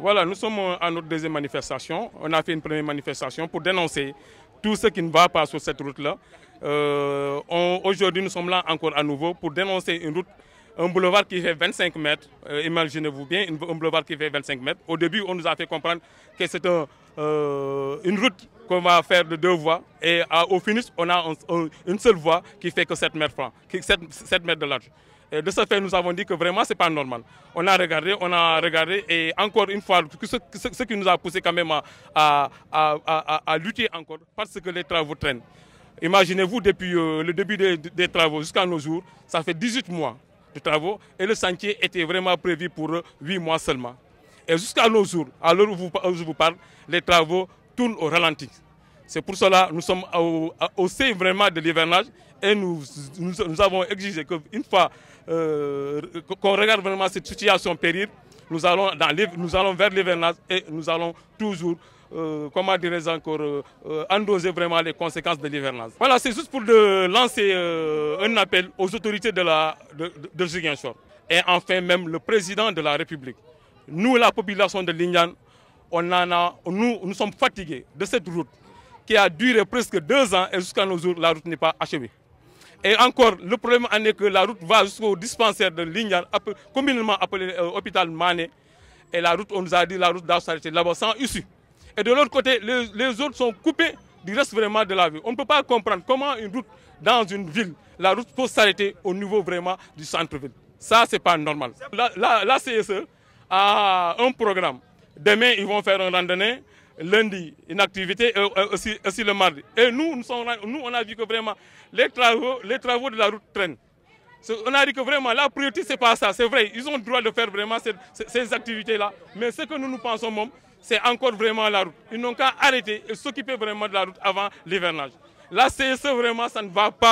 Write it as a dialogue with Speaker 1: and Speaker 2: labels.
Speaker 1: Voilà, nous sommes à notre deuxième manifestation. On a fait une première manifestation pour dénoncer tout ce qui ne va pas sur cette route-là. Euh, aujourd'hui, nous sommes là encore à nouveau pour dénoncer une route un boulevard qui fait 25 mètres, euh, imaginez-vous bien, un boulevard qui fait 25 mètres. Au début, on nous a fait comprendre que c'est euh, une route qu'on va faire de deux voies. Et au finish, on a une seule voie qui fait que 7 mètres, francs, 7, mètres de large. Et de ce fait, nous avons dit que vraiment, ce n'est pas normal. On a regardé, on a regardé, et encore une fois, ce, qui nous a poussé quand même à, lutter encore, parce que les travaux traînent. Imaginez-vous, depuis euh, le début des travaux jusqu'à nos jours, ça fait 18 mois de travaux et le sentier était vraiment prévu pour 8 mois seulement. Et jusqu'à nos jours, à l'heure où, je vous parle, les travaux tournent au ralenti. C'est pour cela que nous sommes au, au sein vraiment de l'hivernage et nous, avons exigé qu'une fois euh, qu'on regarde vraiment cette situation périr, nous allons, vers l'hivernage et nous allons toujours euh, comment dirais encore, euh, euh, endoser vraiment les conséquences de l'hivernage. Voilà, c'est juste pour lancer un appel aux autorités de, la, de, et enfin même le président de la République. Nous, la population de Lignan, on nous, nous sommes fatigués de cette route qui a duré presque deux ans et jusqu'à nos jours, la route n'est pas achevée. Et encore, le problème en est que la route va jusqu'au dispensaire de Lignan, communément appelé euh, hôpital Mané. Et la route, on nous a dit, la route doit s'arrêter là-bas sans issue. Et de l'autre côté, les, autres sont coupés du reste vraiment de la ville. On ne peut pas comprendre comment une route dans une ville, la route peut s'arrêter au niveau vraiment du centre-ville. Ça, ce n'est pas normal. la CSE a un programme. Demain, ils vont faire un randonnée lundi une activité euh, euh, aussi, aussi le mardi. Et nous, nous, on a vu que vraiment les travaux, les travaux de la route traînent. On a dit que vraiment la priorité, ce n'est pas ça. C'est vrai, ils ont le droit de faire vraiment ces, ces activités-là. Mais ce que nous, nous pensons même, c'est encore vraiment la route. Ils n'ont qu'à arrêter et s'occuper vraiment de la route avant l'hivernage. La CSE, vraiment, ça ne va pas.